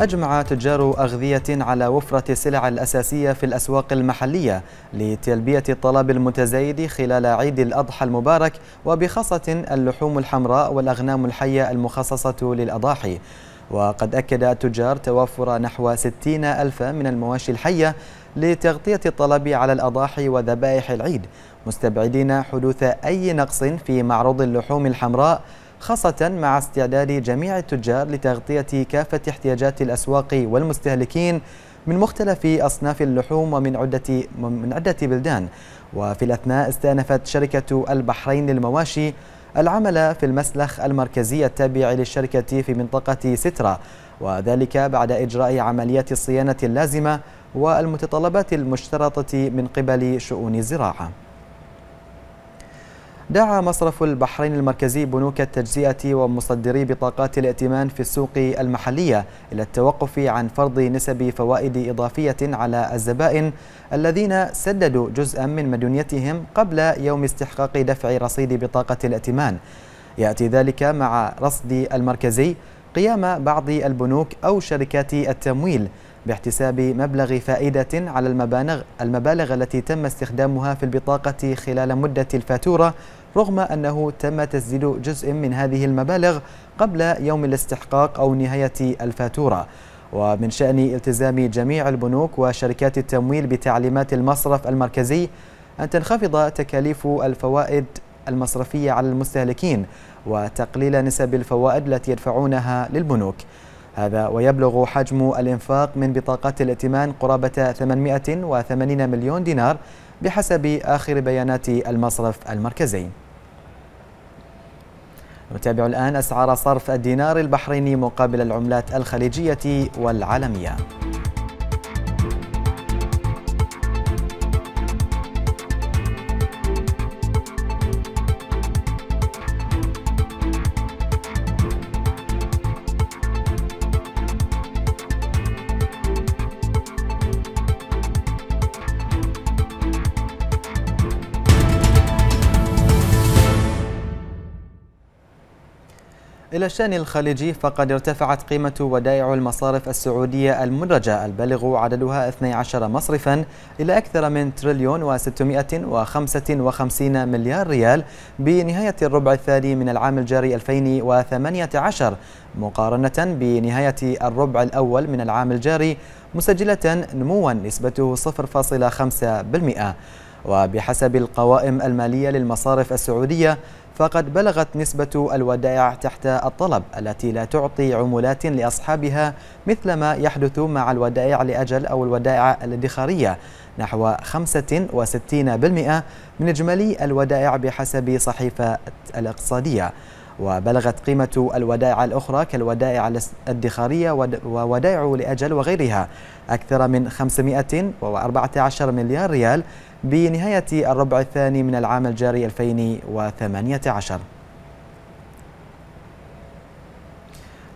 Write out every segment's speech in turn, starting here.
أجمع تجار أغذية على وفرة السلع الأساسية في الأسواق المحلية لتلبية الطلب المتزايد خلال عيد الأضحى المبارك وبخاصة اللحوم الحمراء والأغنام الحية المخصصة للأضاحي وقد أكد التجار توفر نحو 60 ألف من المواشي الحية لتغطية الطلب على الأضاحي وذبائح العيد مستبعدين حدوث أي نقص في معروض اللحوم الحمراء خاصة مع استعداد جميع التجار لتغطية كافة احتياجات الأسواق والمستهلكين من مختلف أصناف اللحوم ومن عدة من عدة بلدان وفي الأثناء استأنفت شركة البحرين للمواشي العمل في المسلخ المركزي التابع للشركة في منطقة سترة وذلك بعد إجراء عمليات الصيانة اللازمة والمتطلبات المشترطة من قبل شؤون الزراعة دعا مصرف البحرين المركزي بنوك التجزئة ومصدري بطاقات الائتمان في السوق المحلية إلى التوقف عن فرض نسب فوائد إضافية على الزبائن الذين سددوا جزءا من مديونيتهم قبل يوم استحقاق دفع رصيد بطاقة الائتمان يأتي ذلك مع رصد المركزي قيام بعض البنوك أو شركات التمويل باحتساب مبلغ فائدة على المبالغ, المبالغ التي تم استخدامها في البطاقة خلال مدة الفاتورة رغم أنه تم تسديد جزء من هذه المبالغ قبل يوم الاستحقاق أو نهاية الفاتورة ومن شأن التزام جميع البنوك وشركات التمويل بتعليمات المصرف المركزي أن تنخفض تكاليف الفوائد المصرفية على المستهلكين وتقليل نسب الفوائد التي يدفعونها للبنوك هذا ويبلغ حجم الإنفاق من بطاقات الائتمان قرابة 880 مليون دينار بحسب آخر بيانات المصرف المركزي نتابع الآن أسعار صرف الدينار البحريني مقابل العملات الخليجية والعالمية إلى الشأن الخليجي فقد ارتفعت قيمة ودائع المصارف السعودية المدرجة البالغ عددها 12 مصرفا إلى أكثر من تريليون و655 مليار ريال بنهاية الربع الثاني من العام الجاري 2018 مقارنة بنهاية الربع الأول من العام الجاري مسجلة نموا نسبته 0.5% وبحسب القوائم المالية للمصارف السعودية فقد بلغت نسبة الودائع تحت الطلب التي لا تعطي عمولات لأصحابها مثل ما يحدث مع الودائع لأجل أو الودائع الادخارية نحو 65% من إجمالي الودائع بحسب صحيفة الاقتصادية وبلغت قيمة الودائع الأخرى كالودائع الادخارية وودائع لأجل وغيرها أكثر من 514 مليار ريال بنهاية الربع الثاني من العام الجاري 2018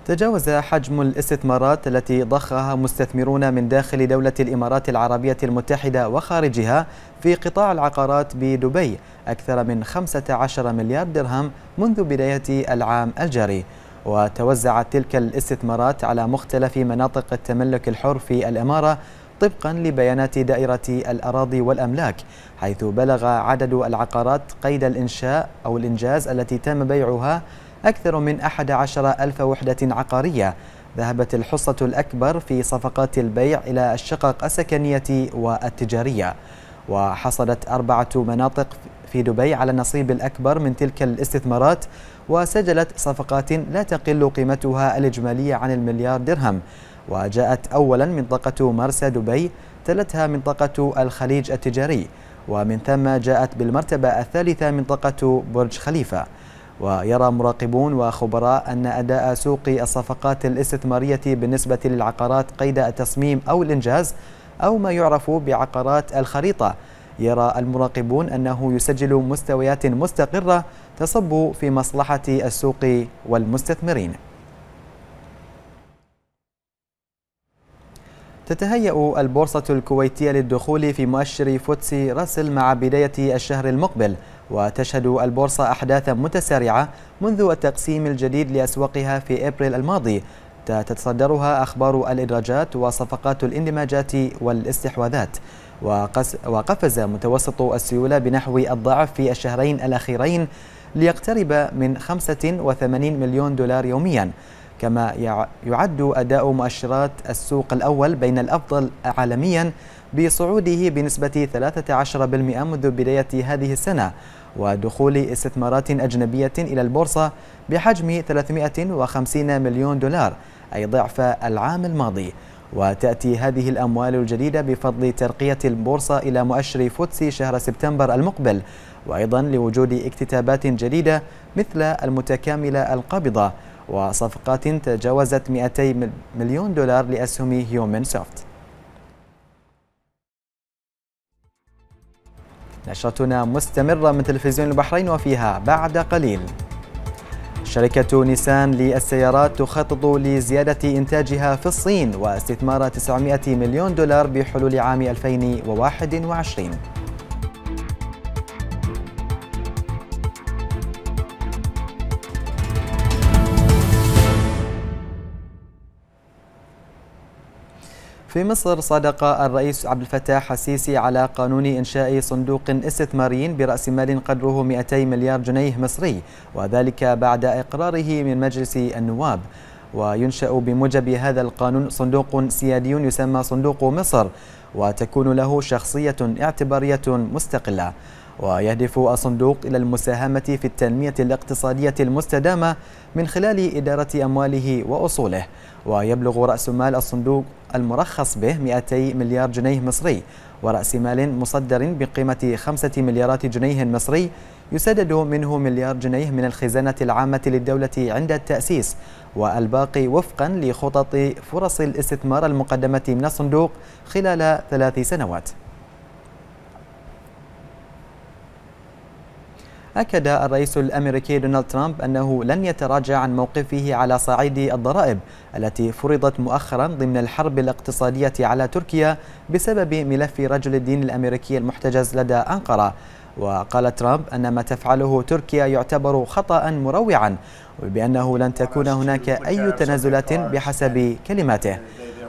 تجاوز حجم الاستثمارات التي ضخها مستثمرون من داخل دولة الإمارات العربية المتحدة وخارجها في قطاع العقارات بدبي أكثر من 15 مليار درهم منذ بداية العام الجاري وتوزعت تلك الاستثمارات على مختلف مناطق التملك الحر في الإمارة طبقا لبيانات دائرة الأراضي والأملاك حيث بلغ عدد العقارات قيد الإنشاء أو الإنجاز التي تم بيعها أكثر من 11 ألف وحدة عقارية ذهبت الحصة الأكبر في صفقات البيع إلى الشقق السكنية والتجارية وحصلت أربعة مناطق في دبي على النصيب الأكبر من تلك الاستثمارات وسجلت صفقات لا تقل قيمتها الإجمالية عن المليار درهم وجاءت أولا منطقة مرسى دبي تلتها منطقة الخليج التجاري ومن ثم جاءت بالمرتبة الثالثة منطقة برج خليفة ويرى مراقبون وخبراء أن أداء سوق الصفقات الاستثمارية بالنسبة للعقارات قيد التصميم أو الإنجاز أو ما يعرف بعقارات الخريطة يرى المراقبون أنه يسجل مستويات مستقرة تصب في مصلحة السوق والمستثمرين تتهيأ البورصة الكويتية للدخول في مؤشر فوتسي راسل مع بداية الشهر المقبل وتشهد البورصة أحداثا متسارعة منذ التقسيم الجديد لأسواقها في إبريل الماضي تتصدرها أخبار الإدراجات وصفقات الاندماجات والاستحواذات وقفز متوسط السيولة بنحو الضعف في الشهرين الأخيرين ليقترب من 85 مليون دولار يومياً كما يعد أداء مؤشرات السوق الأول بين الأفضل عالميا بصعوده بنسبة 13% منذ بداية هذه السنة ودخول استثمارات أجنبية إلى البورصة بحجم 350 مليون دولار أي ضعف العام الماضي وتأتي هذه الأموال الجديدة بفضل ترقية البورصة إلى مؤشر فوتسي شهر سبتمبر المقبل وأيضا لوجود اكتتابات جديدة مثل المتكاملة القابضة وصفقات تجاوزت 200 مليون دولار لأسهم هيومن سوفت نشرتنا مستمرة من تلفزيون البحرين وفيها بعد قليل شركة نيسان للسيارات تخطط لزيادة إنتاجها في الصين واستثمار 900 مليون دولار بحلول عام 2021 في مصر صدق الرئيس عبد الفتاح السيسي على قانون إنشاء صندوق استثماري برأس مال قدره 200 مليار جنيه مصري وذلك بعد إقراره من مجلس النواب وينشأ بموجب هذا القانون صندوق سيادي يسمى صندوق مصر وتكون له شخصية اعتبارية مستقلة ويهدف الصندوق إلى المساهمة في التنمية الاقتصادية المستدامة من خلال إدارة أمواله وأصوله ويبلغ رأس مال الصندوق المرخص به 200 مليار جنيه مصري ورأس مال مصدر بقيمة 5 مليارات جنيه مصري يسدد منه مليار جنيه من الخزانة العامة للدولة عند التأسيس والباقي وفقا لخطط فرص الاستثمار المقدمة من الصندوق خلال ثلاث سنوات أكد الرئيس الأمريكي دونالد ترامب أنه لن يتراجع عن موقفه على صعيد الضرائب التي فرضت مؤخرا ضمن الحرب الاقتصادية على تركيا بسبب ملف رجل الدين الأمريكي المحتجز لدى أنقرة وقال ترامب أن ما تفعله تركيا يعتبر خطأ مروعا وبأنه لن تكون هناك أي تنازلات بحسب كلماته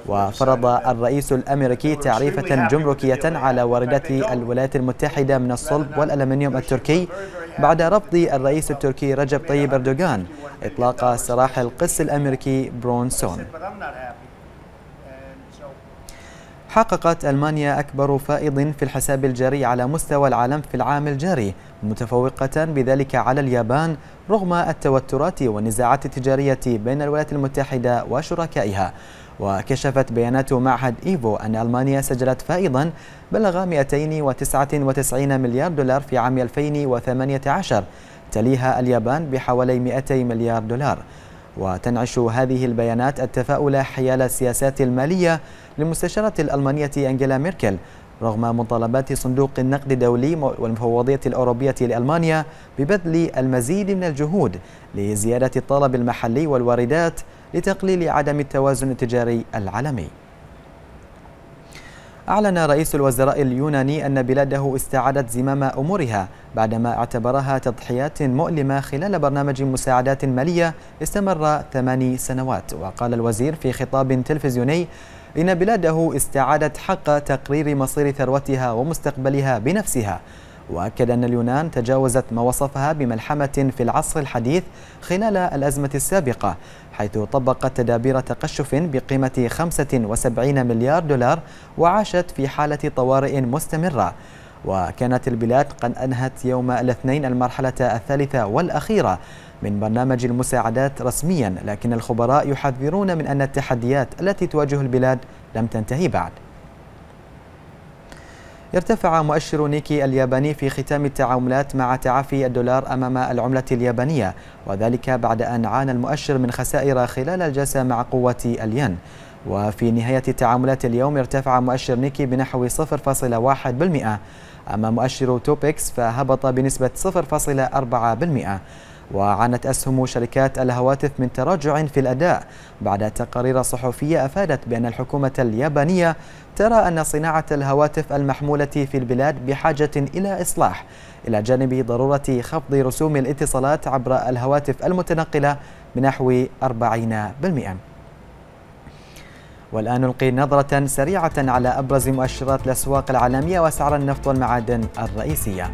وفرض الرئيس الأمريكي تعريفة جمركية على واردات الولايات المتحدة من الصلب والألمنيوم التركي بعد رفض الرئيس التركي رجب طيب أردوغان إطلاق سراح القس الأمريكي برونسون حققت ألمانيا أكبر فائض في الحساب الجاري على مستوى العالم في العام الجاري متفوقة بذلك على اليابان رغم التوترات والنزاعات التجارية بين الولايات المتحدة وشركائها وكشفت بيانات معهد إيفو أن ألمانيا سجلت فائضا بلغ 299 مليار دولار في عام 2018 تليها اليابان بحوالي 200 مليار دولار وتنعش هذه البيانات التفاؤل حيال السياسات المالية للمستشارة الألمانية أنجيلا ميركل رغم مطالبات صندوق النقد الدولي والمفوضية الأوروبية لألمانيا ببذل المزيد من الجهود لزيادة الطلب المحلي والواردات لتقليل عدم التوازن التجاري العالمي أعلن رئيس الوزراء اليوناني أن بلاده استعادت زمام أمورها بعدما اعتبرها تضحيات مؤلمة خلال برنامج مساعدات مالية استمر ثماني سنوات وقال الوزير في خطاب تلفزيوني إن بلاده استعادت حق تقرير مصير ثروتها ومستقبلها بنفسها وأكد أن اليونان تجاوزت ما وصفها بملحمة في العصر الحديث خلال الأزمة السابقة حيث طبقت تدابير تقشف بقيمة 75 مليار دولار وعاشت في حالة طوارئ مستمرة وكانت البلاد قد أنهت يوم الاثنين المرحلة الثالثة والأخيرة من برنامج المساعدات رسميا لكن الخبراء يحذرون من أن التحديات التي تواجه البلاد لم تنتهي بعد ارتفع مؤشر نيكي الياباني في ختام التعاملات مع تعافي الدولار أمام العملة اليابانية وذلك بعد أن عانى المؤشر من خسائر خلال الجلسة مع قوة الين وفي نهاية التعاملات اليوم ارتفع مؤشر نيكي بنحو 0.1% أما مؤشر توبكس فهبط بنسبة 0.4% وعانت أسهم شركات الهواتف من تراجع في الأداء بعد تقارير صحفية أفادت بأن الحكومة اليابانية ترى أن صناعة الهواتف المحمولة في البلاد بحاجة إلى إصلاح إلى جانب ضرورة خفض رسوم الاتصالات عبر الهواتف المتنقلة بنحو 40%. والآن نلقي نظرة سريعة على أبرز مؤشرات الأسواق العالمية وأسعار النفط والمعادن الرئيسية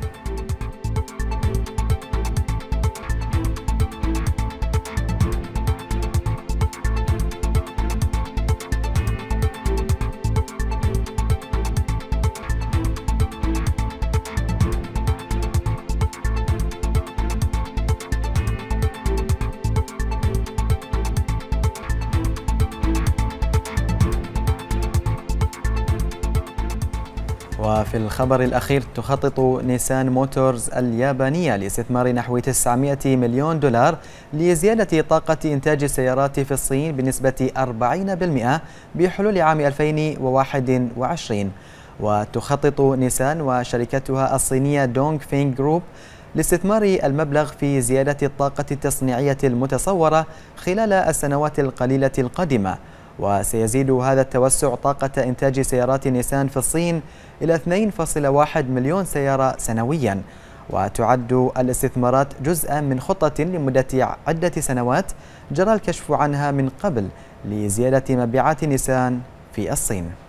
في الخبر الأخير تخطط نيسان موتورز اليابانية لاستثمار نحو 900 مليون دولار لزيادة طاقة إنتاج السيارات في الصين بنسبة 40% بحلول عام 2021 وتخطط نيسان وشركتها الصينية دونغ فينغ جروب لاستثمار المبلغ في زيادة الطاقة التصنيعية المتصورة خلال السنوات القليلة القادمة وسيزيد هذا التوسع طاقة إنتاج سيارات نيسان في الصين إلى 2.1 مليون سيارة سنوياً وتعد الاستثمارات جزءا من خطة لمدة عدة سنوات جرى الكشف عنها من قبل لزيادة مبيعات نيسان في الصين